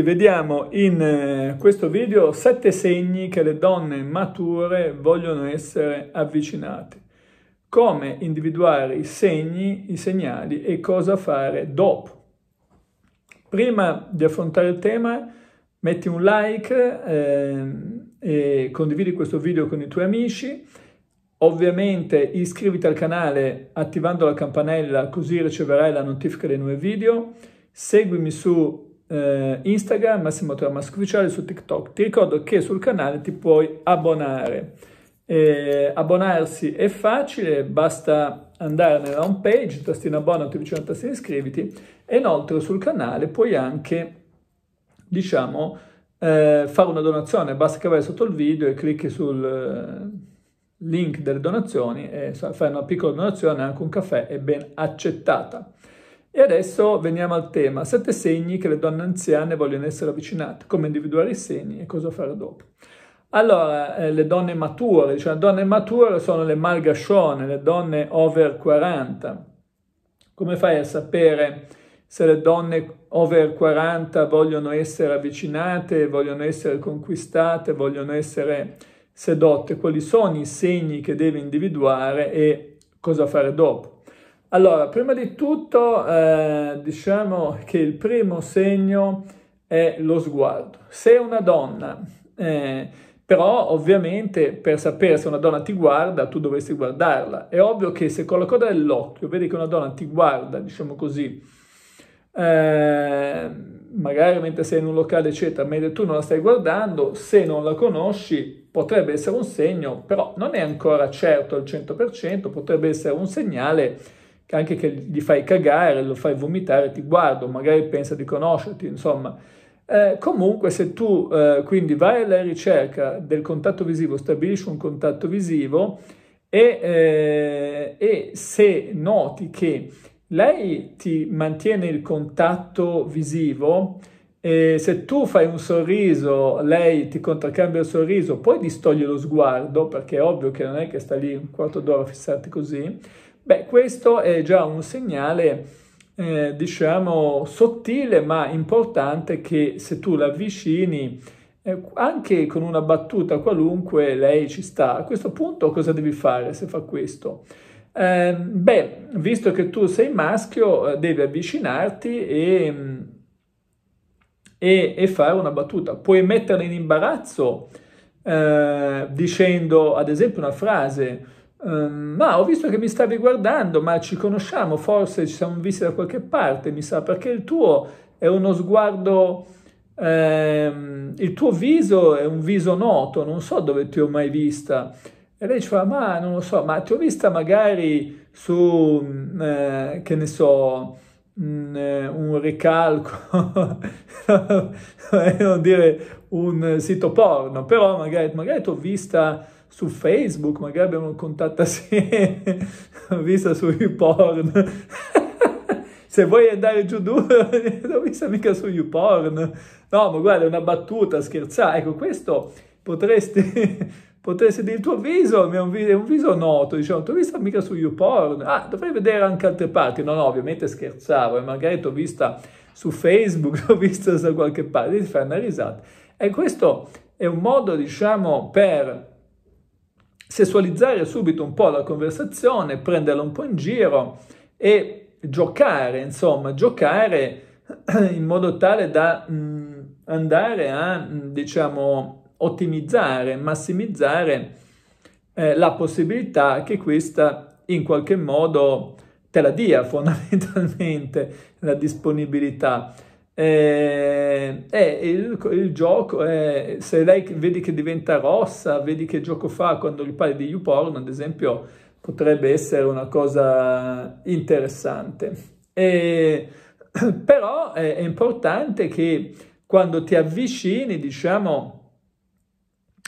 Vediamo in eh, questo video sette segni che le donne mature vogliono essere avvicinate. Come individuare i segni, i segnali e cosa fare dopo. Prima di affrontare il tema metti un like eh, e condividi questo video con i tuoi amici. Ovviamente iscriviti al canale attivando la campanella così riceverai la notifica dei nuovi video. Seguimi su eh, Instagram, Massimo Tora Mascoviciale, su TikTok. Ti ricordo che sul canale ti puoi abbonare. Eh, abbonarsi è facile, basta andare nella home page, tastino abbonati vicino al tastino iscriviti e inoltre sul canale puoi anche, diciamo, eh, fare una donazione, basta che vai sotto il video e clicchi sul eh, link delle donazioni e fai una piccola donazione, anche un caffè è ben accettata. E adesso veniamo al tema, sette segni che le donne anziane vogliono essere avvicinate, come individuare i segni e cosa fare dopo. Allora, eh, le donne mature, cioè le donne mature sono le malgascione, le donne over 40. Come fai a sapere se le donne over 40 vogliono essere avvicinate, vogliono essere conquistate, vogliono essere sedotte? Quali sono i segni che devi individuare e cosa fare dopo? Allora, prima di tutto eh, diciamo che il primo segno è lo sguardo. Se una donna, eh, però ovviamente per sapere se una donna ti guarda tu dovresti guardarla. È ovvio che se con la coda dell'occhio vedi che una donna ti guarda, diciamo così, eh, magari mentre sei in un locale eccetera, mentre tu non la stai guardando, se non la conosci potrebbe essere un segno, però non è ancora certo al 100%, potrebbe essere un segnale anche che gli fai cagare, lo fai vomitare, ti guardo, magari pensa di conoscerti, insomma. Eh, comunque se tu eh, quindi vai alla ricerca del contatto visivo, stabilisci un contatto visivo e, eh, e se noti che lei ti mantiene il contatto visivo, e se tu fai un sorriso, lei ti contraccambia il sorriso, poi distoglie lo sguardo, perché è ovvio che non è che sta lì un quarto d'ora fissati così. Beh, questo è già un segnale, eh, diciamo, sottile ma importante che se tu l'avvicini, eh, anche con una battuta qualunque, lei ci sta. A questo punto cosa devi fare se fa questo? Eh, beh, visto che tu sei maschio, eh, devi avvicinarti e, mm, e, e fare una battuta. Puoi metterla in imbarazzo eh, dicendo, ad esempio, una frase Ehm, ma ho visto che mi stavi guardando, ma ci conosciamo, forse ci siamo visti da qualche parte, mi sa, perché il tuo è uno sguardo, ehm, il tuo viso è un viso noto, non so dove ti ho mai vista. E lei ci fa, ma non lo so, ma ti ho vista magari su, mm, eh, che ne so, un, mm, eh, un ricalco, eh, non dire un sito porno, però magari, magari ti ho vista su Facebook, magari abbiamo un contatto assieme, vista su YouPorn. Se vuoi andare giù duro, l'ho vista mica su YouPorn. No, ma guarda, è una battuta, scherzare. Ecco, questo potresti, potresti dire il tuo viso, è un viso, è un viso noto, diciamo, non ti ho vista mica su YouPorn. Ah, dovrei vedere anche altre parti. No, no, ovviamente scherzavo, e eh, magari ti ho vista su Facebook, l'ho vista da qualche parte, ti fai una risata. E questo è un modo, diciamo, per sessualizzare subito un po' la conversazione, prenderla un po' in giro e giocare, insomma, giocare in modo tale da mh, mm, andare a, mh, mm, diciamo, ottimizzare, massimizzare eh, la possibilità che questa in qualche modo te la dia fondamentalmente la disponibilità eh, eh, il, il, gioco è eh, se lei vedi che diventa rossa vedi che gioco fa quando gli parli di YouPorn ad esempio potrebbe essere una cosa interessante eh, però è, è importante che quando ti avvicini diciamo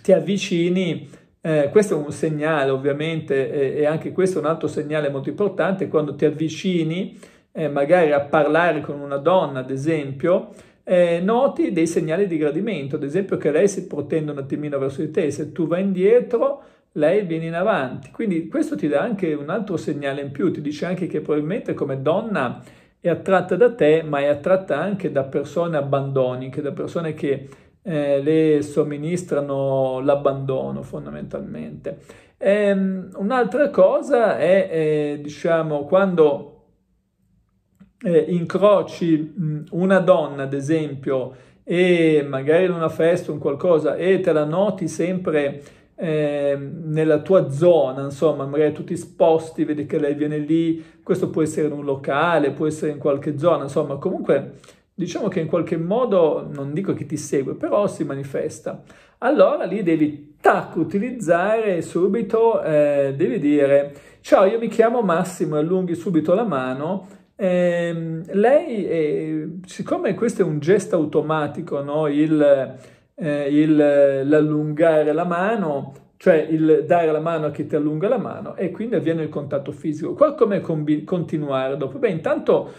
ti avvicini eh, questo è un segnale ovviamente e, e anche questo è un altro segnale molto importante quando ti avvicini eh, magari a parlare con una donna, ad esempio, eh, noti dei segnali di gradimento, ad esempio che lei si protende un attimino verso di te, se tu vai indietro lei viene in avanti. Quindi questo ti dà anche un altro segnale in più, ti dice anche che probabilmente come donna è attratta da te, ma è attratta anche da persone abbandoniche, da persone che eh, le somministrano l'abbandono fondamentalmente. Ehm, un'altra cosa è, eh, diciamo, quando eh, incroci una donna, ad esempio, e magari in una festa o qualcosa, e te la noti sempre eh, nella tua zona, insomma, magari tu ti sposti, vedi che lei viene lì, questo può essere in un locale, può essere in qualche zona, insomma, comunque diciamo che in qualche modo, non dico che ti segue, però si manifesta. Allora lì devi tac utilizzare subito, eh, devi dire ciao io mi chiamo Massimo e allunghi subito la mano eh, lei, eh, siccome questo è un gesto automatico, no? il, eh, il, l'allungare la mano, cioè il dare la mano a chi ti allunga la mano, e quindi avviene il contatto fisico. Qua come combi- continuare dopo? Beh, intanto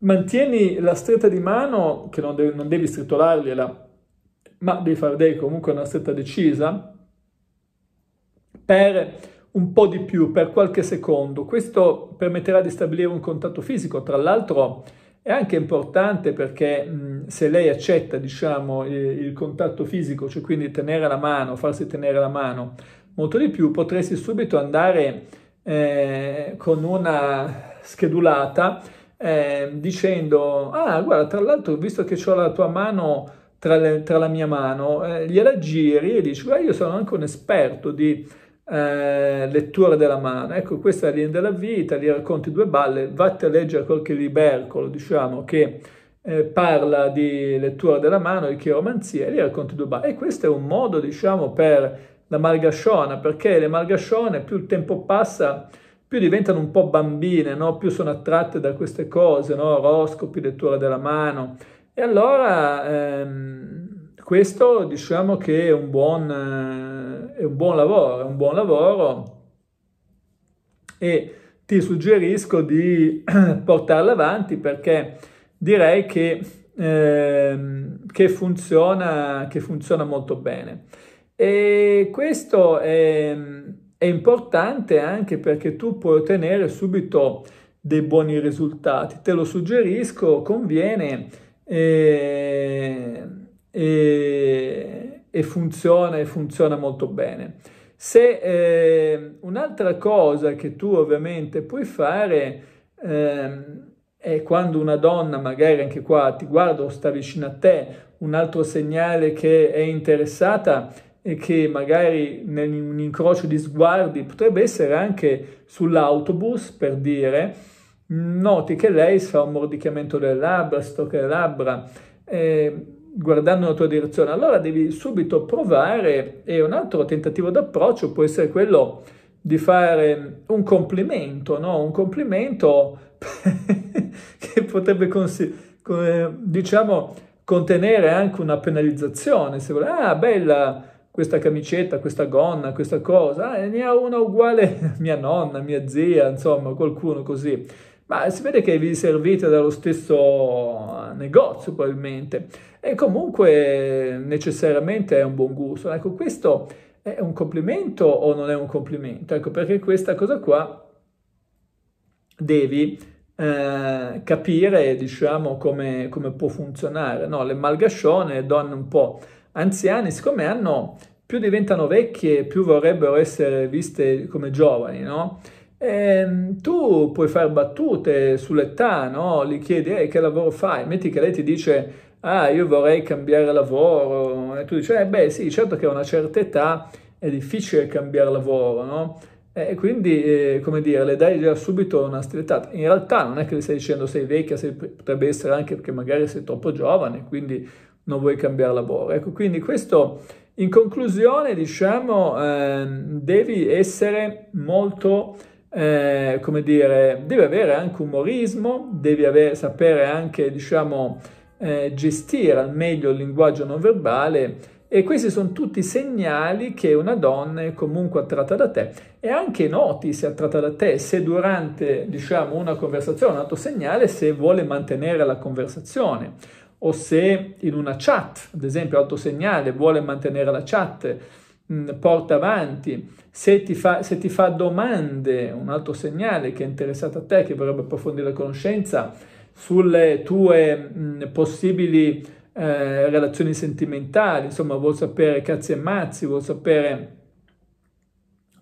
mantieni la stretta di mano, che non, de- non devi stritolargliela, ma devi fare comunque una stretta decisa, per un po' di più per qualche secondo. Questo permetterà di stabilire un contatto fisico, tra l'altro è anche importante perché mh, se lei accetta, diciamo, il, il contatto fisico, cioè quindi tenere la mano, farsi tenere la mano, molto di più, potresti subito andare eh, con una schedulata eh, dicendo, ah guarda, tra l'altro visto che ho la tua mano tra, le, tra la mia mano, eh, gliela giri e dici, guarda, io sono anche un esperto di eh, lettura della mano. Ecco, questa è la linea della vita, gli racconti due balle, vatti a leggere qualche libercolo, diciamo, che eh, parla di lettura della mano, di chiromanzia, e gli racconti due balle. E questo è un modo, diciamo, per la malgasciona, perché le malgascione più il tempo passa più diventano un po' bambine, no? più sono attratte da queste cose, no? oroscopi, lettura della mano. E allora ehm, questo diciamo che è un buon, eh, è un buon lavoro, è un buon lavoro e ti suggerisco di portarlo avanti perché direi che, eh, che, funziona, che funziona molto bene. E questo è, è importante anche perché tu puoi ottenere subito dei buoni risultati. Te lo suggerisco, conviene. Eh, e, e funziona e funziona molto bene. Se eh, un'altra cosa che tu ovviamente puoi fare eh, è quando una donna magari anche qua ti guarda o sta vicino a te, un altro segnale che è interessata e che magari in un incrocio di sguardi potrebbe essere anche sull'autobus per dire noti che lei fa un mordicchiamento delle labbra, stocca le labbra eh, guardando la tua direzione, allora devi subito provare e un altro tentativo d'approccio può essere quello di fare un complimento, no? Un complimento che potrebbe diciamo contenere anche una penalizzazione, se vuole, ah bella questa camicetta, questa gonna, questa cosa, ah, ne ha una uguale mia nonna, mia zia, insomma, qualcuno così ma si vede che vi servite dallo stesso eh, negozio probabilmente e comunque necessariamente è un buon gusto. Ecco, questo è un complimento o non è un complimento? Ecco, perché questa cosa qua devi eh, capire, diciamo, come, come può funzionare. No? Le malgascione, le donne un po' anziane, siccome hanno più diventano vecchie, più vorrebbero essere viste come giovani, no? E ehm, tu puoi fare battute sull'età, no? Gli chiedi, eh, che lavoro fai? Metti che lei ti dice, ah, io vorrei cambiare lavoro. E tu dici, eh, beh, sì, certo che a una certa età è difficile cambiare lavoro, no? E quindi, eh, come dire, le dai già subito una stilettata. In realtà non è che le stai dicendo sei vecchia, sei, potrebbe essere anche perché magari sei troppo giovane, quindi non vuoi cambiare lavoro. Ecco, quindi questo... In conclusione, diciamo, eh, devi essere molto eh, come dire, devi avere anche umorismo, devi avere, sapere anche, diciamo, eh, gestire al meglio il linguaggio non verbale e questi sono tutti segnali che una donna è comunque attratta da te e anche noti se è attratta da te, se durante diciamo, una conversazione, un altro segnale, se vuole mantenere la conversazione o se in una chat, ad esempio, altro segnale, vuole mantenere la chat, Mm, porta avanti, se ti, fa, se ti fa domande, un altro segnale che è interessato a te, che vorrebbe approfondire la conoscenza, sulle tue mh, mm, possibili eh, relazioni sentimentali, insomma vuol sapere cazzi e mazzi, vuol sapere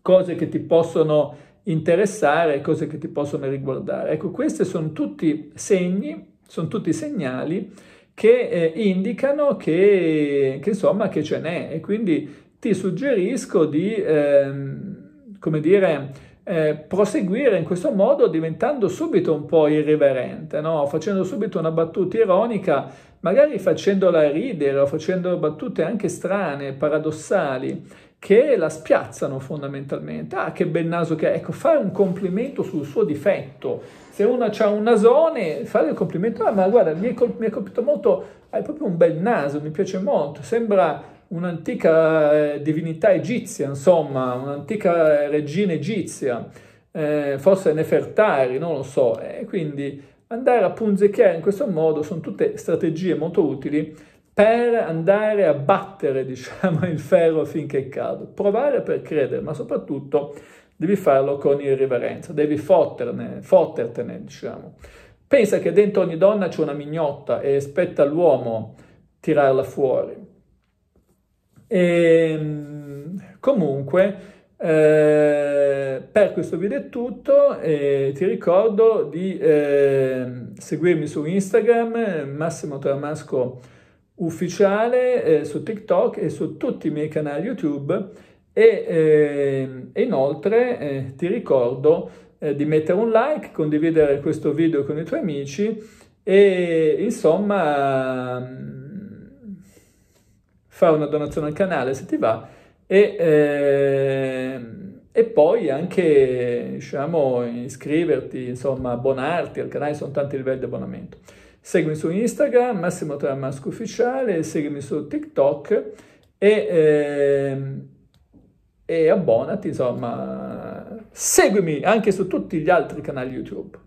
cose che ti possono interessare, cose che ti possono riguardare. Ecco, questi sono tutti segni, sono tutti segnali che eh, indicano che, che, insomma che ce n'è e quindi ti suggerisco di, ehm, come dire, eh, proseguire in questo modo diventando subito un po' irriverente, no? facendo subito una battuta ironica, magari facendola ridere o facendo battute anche strane, paradossali, che la spiazzano fondamentalmente. Ah, che bel naso che ha! Ecco, fare un complimento sul suo difetto. Se una ha un nasone, fare il complimento, ah, ma guarda, mi è, colp- mi è colpito molto, hai proprio un bel naso, mi piace molto, sembra un'antica eh, divinità egizia, insomma, un'antica eh, regina egizia, eh, forse Nefertari, non lo so. E eh, quindi andare a punzecchiare in questo modo sono tutte strategie molto utili per andare a battere diciamo, il ferro finché cade. Provare per credere, ma soprattutto devi farlo con irriverenza, devi fotterne, fottertene, diciamo. Pensa che dentro ogni donna c'è una mignotta e aspetta l'uomo tirarla fuori. E, ehm, comunque, eh, per questo video è tutto E ti ricordo di eh, seguirmi su Instagram, Massimo Tramasco ufficiale eh, su TikTok e su tutti i miei canali YouTube e eh, inoltre eh, ti ricordo eh, di mettere un like, condividere questo video con i tuoi amici e insomma mm, fare una donazione al canale se ti va e, ehm, e poi anche diciamo iscriverti, insomma abbonarti al canale, sono tanti livelli di abbonamento. Seguimi su Instagram, Massimo Tramasco Ufficiale, seguimi su TikTok e, eh, e abbonati, insomma, seguimi anche su tutti gli altri canali YouTube.